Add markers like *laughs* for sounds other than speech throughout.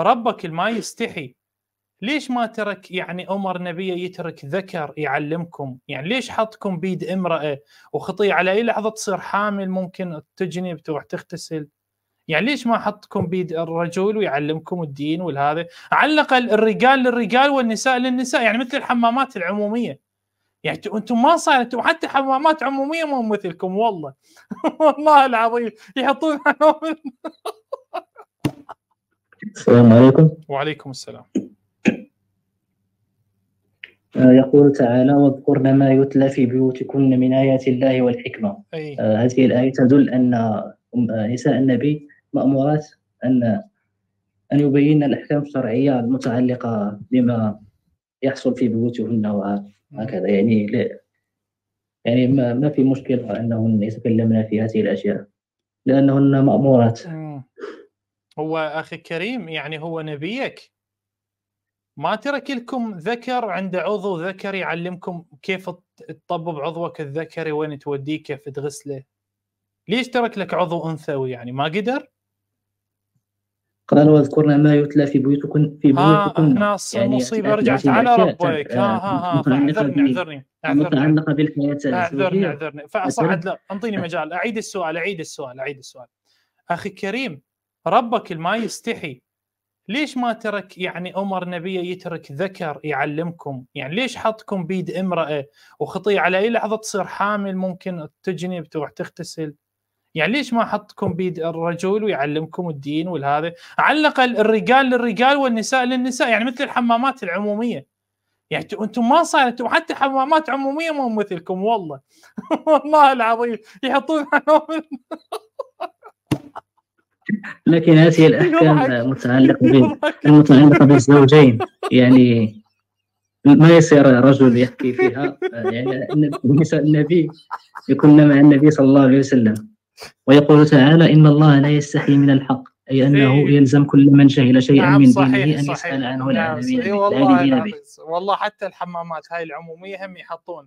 ربك ما يستحي ليش ما ترك يعني عمر نبيه يترك ذكر يعلمكم يعني ليش حطكم بيد امرأة وخطية على أي لحظة تصير حامل ممكن تجنب تروح تغتسل يعني ليش ما حطكم بيد الرجل ويعلمكم الدين والهذا على الأقل الرجال للرجال والنساء للنساء يعني مثل الحمامات العمومية يعني انتم ما صار انتم حتى حمامات عموميه مو مثلكم والله *laughs* والله العظيم يحطون *laughs* السلام عليكم وعليكم السلام آه، يقول تعالى واذكرن ما يتلى في بيوتكن من آيات الله والحكمة أي. آه، هذه الآية تدل أن آه، نساء النبي مأمورات أن أن يبين الأحكام الشرعية المتعلقة بما يحصل في بيوتهن وهكذا يعني لا يعني ما, ما في مشكلة أنهن يتكلمن في هذه الأشياء لأنهن مأمورات هو اخي كريم يعني هو نبيك ما ترك لكم ذكر عنده عضو ذكري يعلمكم كيف تطبب عضوك الذكري وين توديه كيف تغسله ليش ترك لك عضو انثوي يعني ما قدر قال واذكرنا ما يتلى في بيوتكن في بيوتكن يعني آه ناس يعني المصيبه رجعت على ربك ها ها ها اعذرني اعذرني اعذرني اعذرني اعذرني فاصعد لا انطيني مجال اعيد السؤال اعيد السؤال اعيد السؤال اخي كريم ربك ما يستحي ليش ما ترك يعني عمر نبيه يترك ذكر يعلمكم يعني ليش حطكم بيد امراه وخطيه على اي لحظه تصير حامل ممكن تجنب تروح تغتسل يعني ليش ما حطكم بيد الرجل ويعلمكم الدين والهذا على الاقل الرجال للرجال والنساء للنساء يعني مثل الحمامات العموميه يعني انتم ما صارتوا حتى حمامات عموميه مو مثلكم والله *laughs* والله العظيم يحطون لكن هذه *laughs* الاحكام متعلقه متعلقه *laughs* بالزوجين يعني ما يصير رجل يحكي *laughs* فيها يعني نساء النبي يكون مع النبي صلى الله عليه وسلم ويقول تعالى ان الله لا يستحي من الحق اي انه إيه. يلزم كل من جهل شيئا نعم، من دينه ان يسال عنه العالمين نعم، والله والله حتى الحمامات هاي العموميه هم يحطون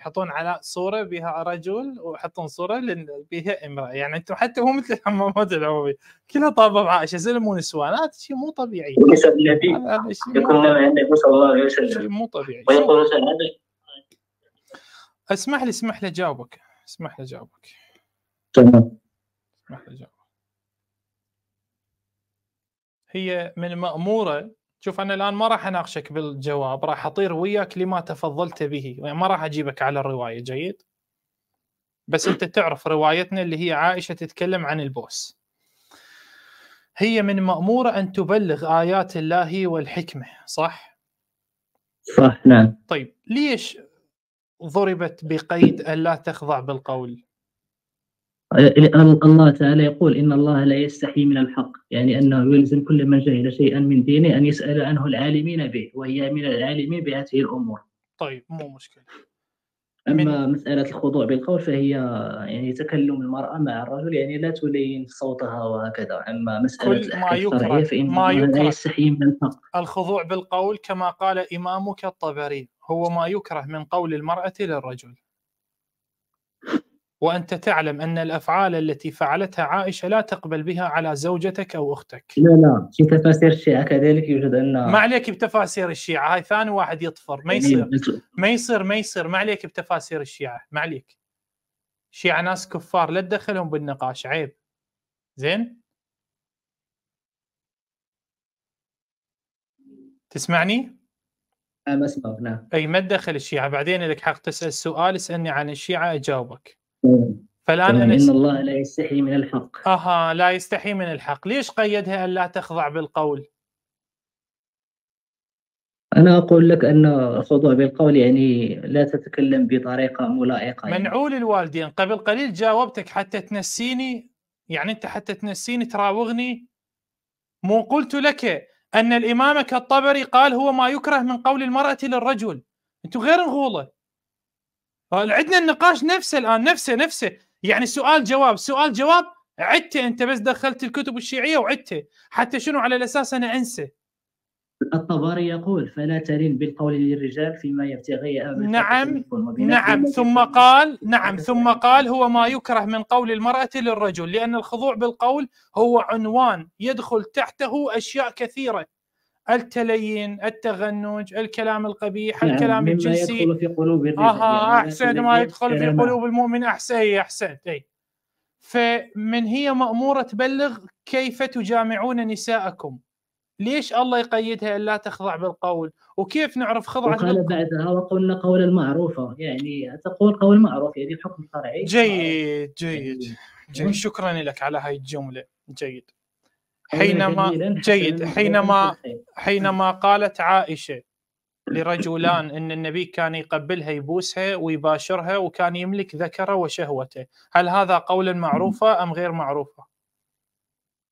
يحطون على صوره بها رجل ويحطون صوره بها امراه يعني انتم حتى مو مثل الحمامات العموميه كلها طابه بعائشه يسلمون نسوانات شيء مو طبيعي النبي يكون النبي صلى الله عليه وسلم مو طبيعي ويقول اسمح لي اسمح لي اجاوبك اسمح لي اجاوبك تمام اسمح لي اجاوبك هي من مأمورة شوف انا الان ما راح اناقشك بالجواب راح اطير وياك لما تفضلت به يعني ما راح اجيبك على الروايه جيد بس انت تعرف روايتنا اللي هي عائشه تتكلم عن البوس هي من مأمورة أن تبلغ آيات الله والحكمة صح؟ صح نعم طيب ليش ضربت بقيد ألا تخضع بالقول الله تعالى يقول إن الله لا يستحي من الحق يعني أنه يلزم كل من جهل شيئا من دينه أن يسأل عنه العالمين به وهي من العالمين بهذه الأمور طيب مو مشكلة أما من... مسألة الخضوع بالقول فهي يعني تكلم المرأة مع الرجل يعني لا تلين صوتها وهكذا أما مسألة ما يكره فإن ما لا يستحي من الحق الخضوع بالقول كما قال إمامك الطبري هو ما يكره من قول المرأة للرجل وانت تعلم ان الافعال التي فعلتها عائشه لا تقبل بها على زوجتك او اختك. لا لا في تفاسير الشيعه كذلك يوجد ان ما عليك بتفاسير الشيعه هاي ثاني واحد يطفر ما يصير إيه، ما يصير ما يصير ما عليك بتفاسير الشيعه ما عليك. الشيعه ناس كفار لا تدخلهم بالنقاش عيب. زين؟ تسمعني؟ أنا اسمعك نعم. اي ما تدخل الشيعه بعدين لك حق تسال سؤال اسالني عن الشيعه اجاوبك. فالان انا ان الله لا يستحي من الحق اها لا يستحي من الحق ليش قيدها الا تخضع بالقول انا اقول لك ان الخضوع بالقول يعني لا تتكلم بطريقه ملائقه يعني. منعول الوالدين قبل قليل جاوبتك حتى تنسيني يعني انت حتى تنسيني تراوغني مو قلت لك ان الامام كالطبري قال هو ما يكره من قول المراه للرجل انتم غير نغوله آه، عندنا النقاش نفسه الان نفسه نفسه يعني سؤال جواب سؤال جواب عدته انت بس دخلت الكتب الشيعيه وعدته حتى شنو على الاساس انا انسى الطبري يقول فلا تلين بالقول للرجال فيما يبتغي نعم نعم ثم قال نعم ثم قال هو ما يكره من قول المرأة للرجل لأن الخضوع بالقول هو عنوان يدخل تحته أشياء كثيرة التلين التغنج الكلام القبيح نعم. الكلام الجنسي يدخل في قلوب آه اها يعني احسن ما يدخل في قلوب المؤمن احسن إيه، احسن اي فمن هي مأمورة تبلغ كيف تجامعون نساءكم ليش الله يقيدها لا تخضع بالقول وكيف نعرف خضع وقال بعدها وقلنا قولا معروفا يعني تقول قول معروف يعني الحكم شرعي جيد جيد جيد شكرا لك على هاي الجملة جيد حينما جيد حينما حينما قالت عائشه لرجلان ان النبي كان يقبلها يبوسها ويباشرها وكان يملك ذكره وشهوته، هل هذا قولا معروفه ام غير معروفه؟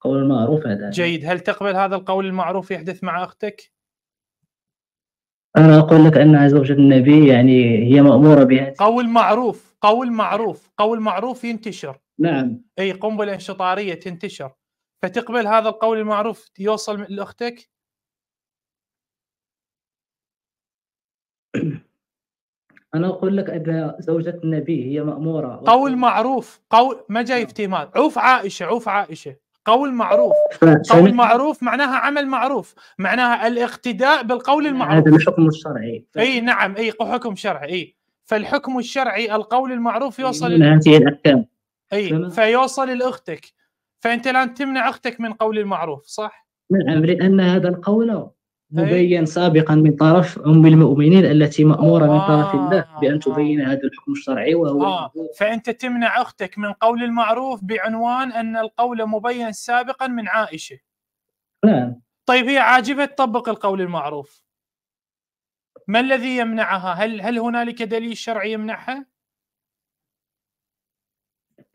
قول معروف هذا جيد، هل تقبل هذا القول المعروف يحدث مع اختك؟ انا اقول لك ان زوجة النبي يعني هي ماموره بها قول معروف، قول معروف، قول معروف ينتشر نعم اي قنبله انشطاريه تنتشر فتقبل هذا القول المعروف يوصل لاختك *clears throat* انا اقول لك ان زوجة النبي هي ماموره قول معروف قول ما جاي نعم. افتمال عوف عائشه عوف عائشه قول معروف قول معروف معناها عمل معروف معناها الاقتداء بالقول يعني المعروف هذا الحكم الشرعي ف... اي نعم اي حكم شرعي اي فالحكم الشرعي القول المعروف يوصل من هذه الاحكام اي فيوصل لاختك فانت الان تمنع اختك من قول المعروف صح؟ نعم لان هذا القول مبين سابقا من طرف ام المؤمنين التي ماموره من آه. طرف الله بان تبين هذا الحكم الشرعي وهو آه. فانت تمنع اختك من قول المعروف بعنوان ان القول مبين سابقا من عائشه نعم طيب هي عاجبها تطبق القول المعروف ما الذي يمنعها؟ هل هل هنالك دليل شرعي يمنعها؟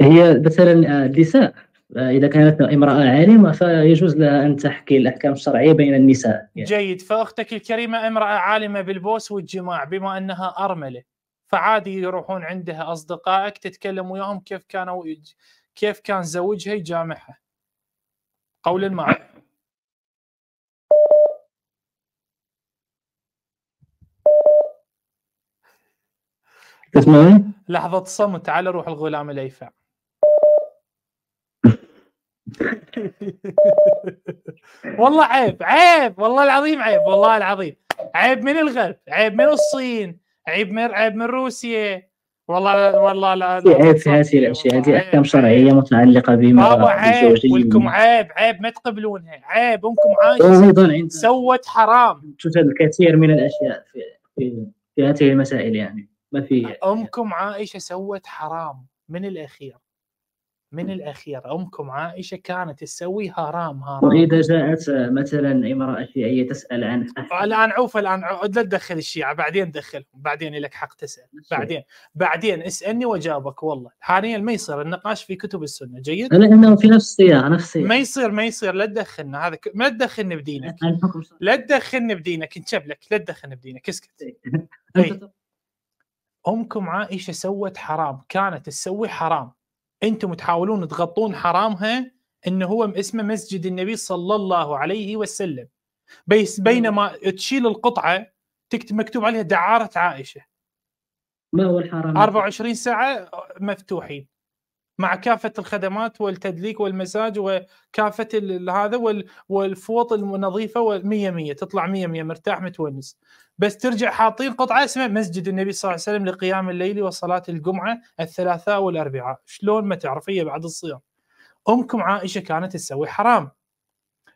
هي مثلا آه، النساء اذا كانت امراه عالمه فيجوز لها ان تحكي الاحكام الشرعيه بين النساء يعني. جيد فاختك الكريمه امراه عالمه بالبوس والجماع بما انها ارمله فعادي يروحون عندها اصدقائك تتكلم وياهم كيف كانوا كيف كان زوجها يجامعها قولا ما تسمعين؟ لحظة صمت على روح الغلام الأيفع *laughs* والله عيب عيب والله العظيم عيب والله العظيم عيب من الغرب عيب من الصين عيب من عيب من روسيا والله والله لا, في عيب في هذه الاشياء هذه احكام شرعيه متعلقه بما بابا عيب ولكم عيب عيب ما تقبلونها عيب انكم عايشين سوت حرام توجد الكثير من الاشياء في, في هذه المسائل يعني ما في امكم عائشه سوت حرام من الاخير من الأخير أمكم عائشة كانت تسوي هرام هرام وإذا جاءت مثلا امرأة شيعية تسأل عن الآن عوف الآن لا تدخل الشيعة بعدين دخلهم بعدين لك حق تسأل بعدين بعدين اسألني وأجاوبك والله حاليا ما يصير النقاش في كتب السنة جيد؟ لأنه في نفس السياق نفس السياق ما يصير ما يصير لا تدخلنا هذا ك... ما تدخلني بدينك لا تدخلني بدينك انشب لك لا تدخلني بدينك اسكت إيه. إيه. أمكم عائشة سوت حرام كانت تسوي حرام انتم تحاولون تغطون حرامها انه هو اسمه مسجد النبي صلى الله عليه وسلم بس بينما تشيل القطعه تكتب مكتوب عليها دعاره عائشه ما هو الحرام 24 ساعه مفتوحين مع كافه الخدمات والتدليك والمساج وكافه هذا والفوط النظيفه 100 100 تطلع 100 100 مرتاح متونس بس ترجع حاطين قطعه اسمها مسجد النبي صلى الله عليه وسلم لقيام الليل وصلاه الجمعه الثلاثاء والاربعاء شلون ما تعرفيه بعد الصيام امكم عائشه كانت تسوي حرام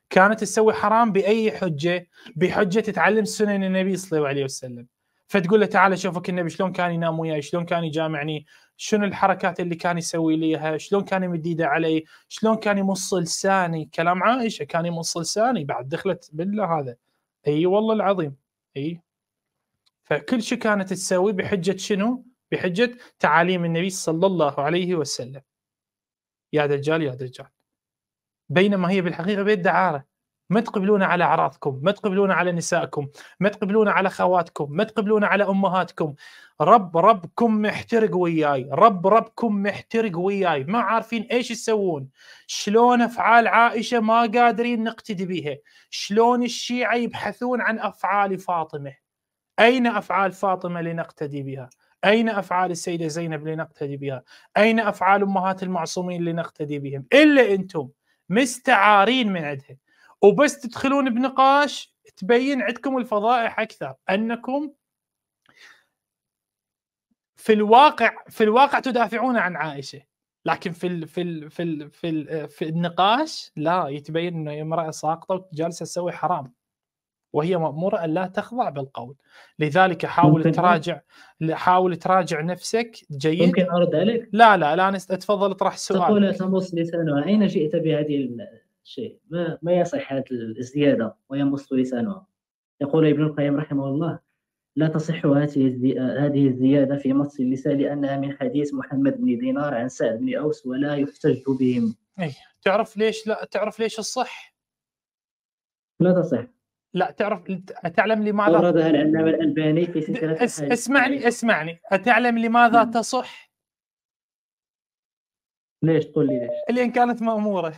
كانت تسوي حرام باي حجه بحجه تتعلم سنن النبي صلى الله عليه وسلم فتقول له تعال شوفك النبي شلون كان ينام وياي شلون كان يجامعني شنو الحركات اللي كان يسوي ليها شلون كان مديده علي شلون كان يمص لساني كلام عائشه كان يمص لساني بعد دخلت بالله هذا اي والله العظيم اي فكل شيء كانت تسوي بحجه شنو بحجه تعاليم النبي صلى الله عليه وسلم يا دجال يا دجال بينما هي بالحقيقه بيت دعاره ما تقبلون على اعراضكم ما تقبلون على نسائكم ما تقبلون على خواتكم ما تقبلون على امهاتكم رب ربكم محترق وياي رب ربكم محترق وياي ما عارفين ايش يسوون شلون افعال عائشه ما قادرين نقتدي بها شلون الشيعه يبحثون عن افعال فاطمه اين افعال فاطمه لنقتدي بها أين أفعال السيدة زينب لنقتدي بها أين أفعال أمهات المعصومين لنقتدي بهم إلا أنتم مستعارين من عندهم. وبس تدخلون بنقاش تبين عندكم الفضائح اكثر انكم في الواقع في الواقع تدافعون عن عائشه لكن في الـ في الـ في الـ في, الـ في النقاش لا يتبين انه امراه ساقطه وجالسه تسوي حرام وهي مأمورة أن لا تخضع بالقول لذلك حاول تراجع حاول تراجع نفسك جيد ممكن أرد عليك؟ لا لا الآن أتفضل اطرح السؤال تقول تمص لسانها أين جئت بهذه شيء ما, ما يصح هذه الزيادة ويمص لسانها يقول ابن القيم رحمه الله لا تصح هذه الزيادة في مص اللسان لأنها من حديث محمد بن دينار عن سعد بن أوس ولا يحتج بهم أي. تعرف ليش لا تعرف ليش الصح لا تصح لا تعرف أتعلم لماذا وردها العلامة الألباني في سلسلة اسمعني اسمعني أتعلم لماذا نعم. تصح ليش تقول لي ليش؟ اللي ان كانت ماموره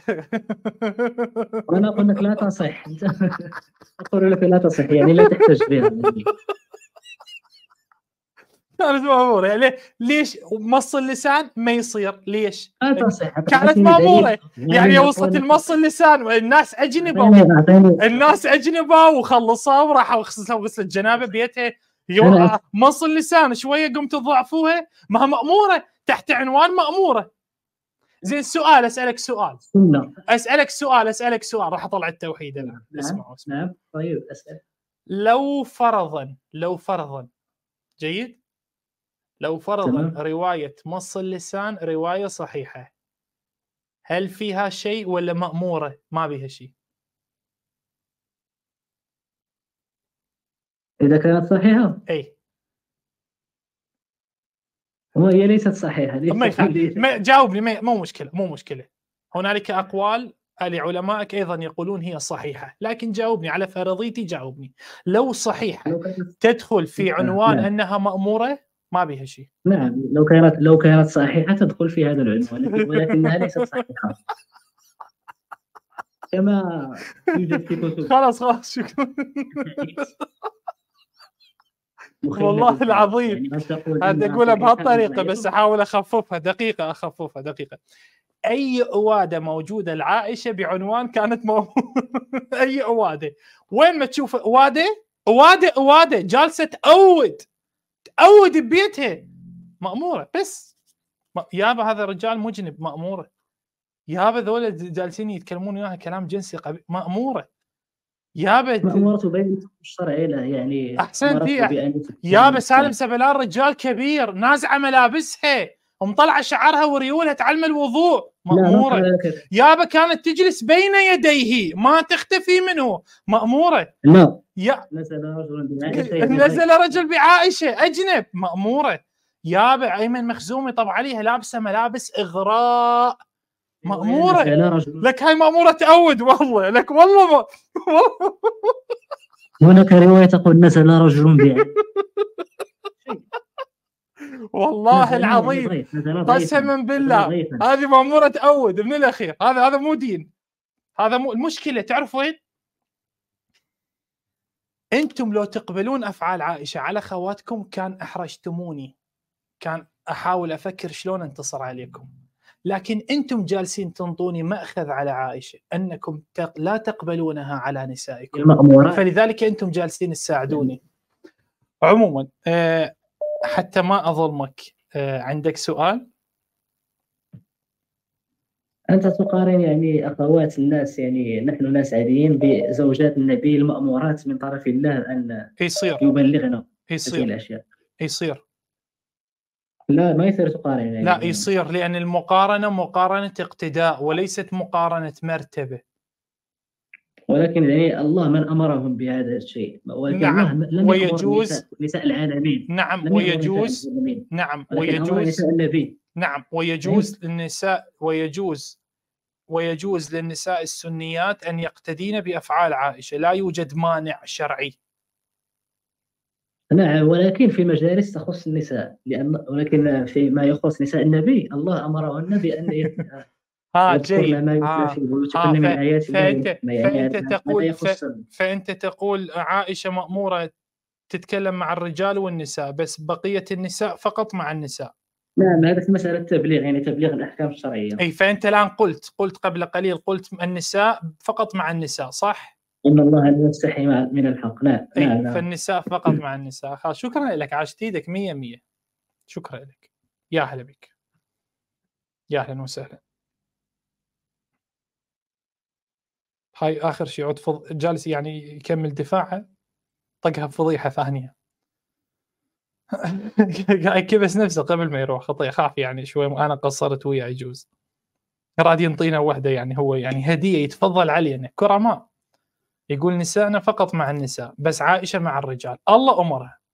وانا *laughs* اقول لك لا تصح اقول لك لا تصح يعني لا تحتج بها كانت ماموره يعني ليش مص اللسان ما يصير ليش؟ لا تصح كانت ماموره يعني وصلت المص اللسان والناس اجنبه الناس اجنبه وخلصوا وراحوا غسلوا غسل جنابه بيتها مص اللسان شويه قمت تضعفوها ما ماموره تحت عنوان ماموره زين سؤال اسالك سؤال سنة. نعم. اسالك سؤال اسالك سؤال راح اطلع التوحيد الان نعم. اسمع نعم طيب اسال لو فرضا لو فرضا جيد لو فرضا تمام. روايه مص اللسان روايه صحيحه هل فيها شيء ولا مأمورة ما بها شيء إذا كانت صحيحة أي وهي ليست صحيحه ليست ما جاوبني ما مو مشكله مو مشكله هنالك اقوال لعلمائك ايضا يقولون هي صحيحه لكن جاوبني على فرضيتي جاوبني لو صحيحه تدخل في نعم، عنوان نعم. انها ماموره ما بها شيء نعم لو كانت لو كانت صحيحه تدخل في هذا العنوان ولكنها ليست صحيحه كما يوجد في خلاص خلاص شكرا *laughs* والله العظيم يعني هذا اقولها بهالطريقه بس احاول اخففها دقيقه اخففها دقيقه اي اواده موجوده العائشه بعنوان كانت مو... *laughs* اي اواده وين ما تشوف اواده اواده اواده جالسه تأود تأود ببيتها مأموره بس يابا هذا الرجال مجنب مأموره يابا ذولا جالسين يتكلمون وياها كلام جنسي قبيح مأموره يا بد مأمورته بين الشرعي إيه له يعني احسن يا بس سالم سبلان رجال كبير نازعه ملابسها ومطلعه شعرها وريولها تعلم الوضوء مأمورة يابا كانت تجلس بين يديه ما تختفي منه مأمورة يا... نزل رجل بعائشة نزل رجل بعائشة أجنب مأمورة يابا أيمن مخزومي طب عليها لابسة ملابس إغراء مأمورة لك هاي مأمورة تأود والله لك والله ما والله هناك رواية تقول نزل رجل بيع والله العظيم قسما بالله هذه مأمورة تأود من الأخير هذا هذا مو دين هذا مو المشكلة تعرف وين؟ أنتم لو تقبلون أفعال عائشة على خواتكم كان أحرجتموني كان أحاول أفكر شلون أنتصر عليكم لكن انتم جالسين تنطوني ماخذ على عائشه انكم لا تقبلونها على نسائكم المأمورة. فلذلك انتم جالسين تساعدوني عموما آه، حتى ما اظلمك آه، عندك سؤال انت تقارن يعني اخوات الناس يعني نحن ناس عاديين بزوجات النبي المامورات من طرف الله ان يصير يبلغنا يصير الاشياء يصير لا ما يصير تقارن يعني. لا يصير لان المقارنه مقارنه اقتداء وليست مقارنه مرتبه ولكن يعني الله من امرهم بهذا الشيء ولكن نعم لم ويجوز نساء, نساء العالمين نعم ويجوز نعم ويجوز نعم ويجوز للنساء ويجوز ويجوز للنساء السنيات ان يقتدين بافعال عائشه لا يوجد مانع شرعي نعم ولكن في مجالس تخص النساء لان ولكن فيما يخص نساء النبي الله امرهن بان ها جيد آه. آه. فأنت, فأنت تقول فأنت تقول عائشة مأمورة تتكلم مع الرجال والنساء بس بقية النساء فقط مع النساء نعم هذا في مسألة تبليغ يعني تبليغ الأحكام الشرعية أي فأنت الآن قلت قلت قبل قليل قلت النساء فقط مع النساء صح؟ ان الله لا يستحي من الحق لا, لا, إيه، لا. فالنساء فقط مع النساء خلاص شكرا لك عاشت ايدك 100 100 شكرا لك يا اهلا بك يا اهلا وسهلا هاي اخر شيء عود فض... جالس يعني يكمل دفاعه طقها بفضيحه ثانيه *laughs* كبس نفسه قبل ما يروح خطي خاف يعني شوي انا قصرت وياه يجوز راد ينطينا وحده يعني هو يعني هديه يتفضل علينا يعني كرماء يقول نسائنا فقط مع النساء بس عائشه مع الرجال الله امرها